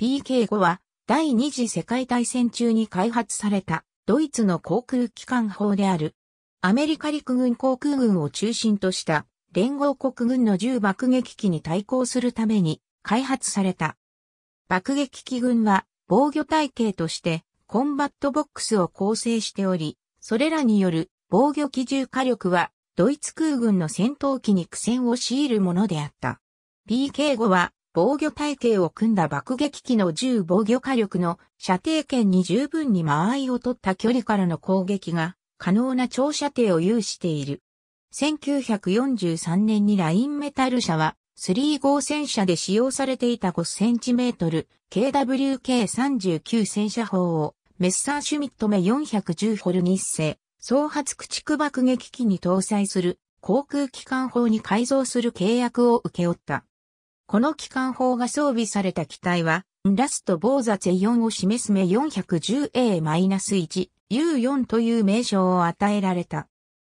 PK5 は第二次世界大戦中に開発されたドイツの航空機関砲である。アメリカ陸軍航空軍を中心とした連合国軍の銃爆撃機に対抗するために開発された。爆撃機群は防御体系としてコンバットボックスを構成しており、それらによる防御機銃火力はドイツ空軍の戦闘機に苦戦を強いるものであった。PK5 は防御体系を組んだ爆撃機の重防御火力の射程圏に十分に間合いを取った距離からの攻撃が可能な長射程を有している。1943年にラインメタル社は3号戦車で使用されていた5センチメートル KWK39 戦車砲をメッサーシュミット目410ホルニッセ総発駆逐爆撃機に搭載する航空機関砲に改造する契約を受け負った。この機関砲が装備された機体は、ラストボーザツェ4を示す目 410A-1U4 という名称を与えられた。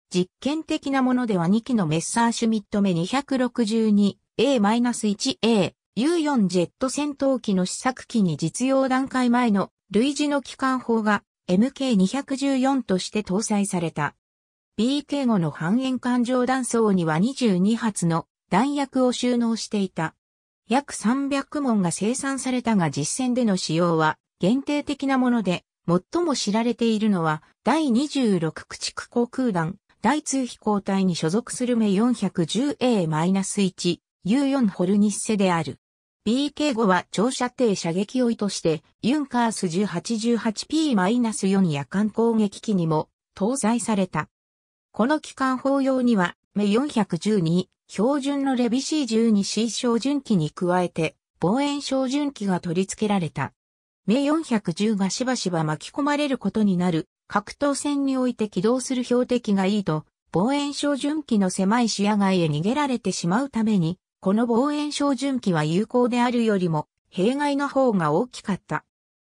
実験的なものでは2機のメッサーシュミット目 262A-1A、U4 ジェット戦闘機の試作機に実用段階前の類似の機関砲が MK214 として搭載された。BK5 の半円環状弾倉には22発の弾薬を収納していた。約300門が生産されたが実戦での使用は限定的なもので、最も知られているのは第26駆逐航空団第2飛行隊に所属する目 410A-1 U4 ホルニッセである。BK5 は長射程射撃追いとして、ユンカース1 8 8 p 4夜間攻撃機にも搭載された。この機関砲用には、メ412標準のレビ C12C 照準器に加えて、望遠照準器が取り付けられた。目410がしばしば巻き込まれることになる、格闘戦において起動する標的がいいと、望遠照準器の狭い視野外へ逃げられてしまうために、この望遠照準器は有効であるよりも、弊害の方が大きかった。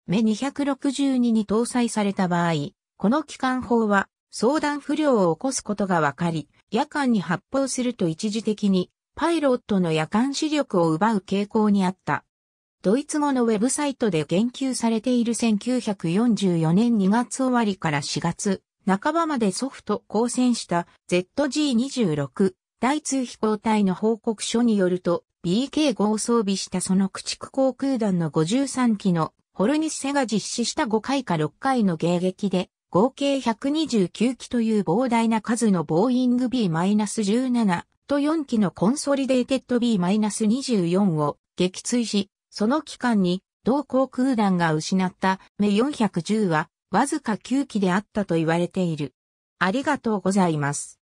目262に搭載された場合、この機関砲は、相談不良を起こすことがわかり、夜間に発砲すると一時的にパイロットの夜間視力を奪う傾向にあった。ドイツ語のウェブサイトで言及されている1944年2月終わりから4月半ばまでソフト交戦した ZG-26 第通飛行隊の報告書によると BK5 を装備したその駆逐航空団の53機のホルニッセが実施した5回か6回の迎撃で合計129機という膨大な数のボーイング B-17 と4機のコンソリデーテッド B-24 を撃墜し、その期間に同航空団が失った目410はわずか9機であったと言われている。ありがとうございます。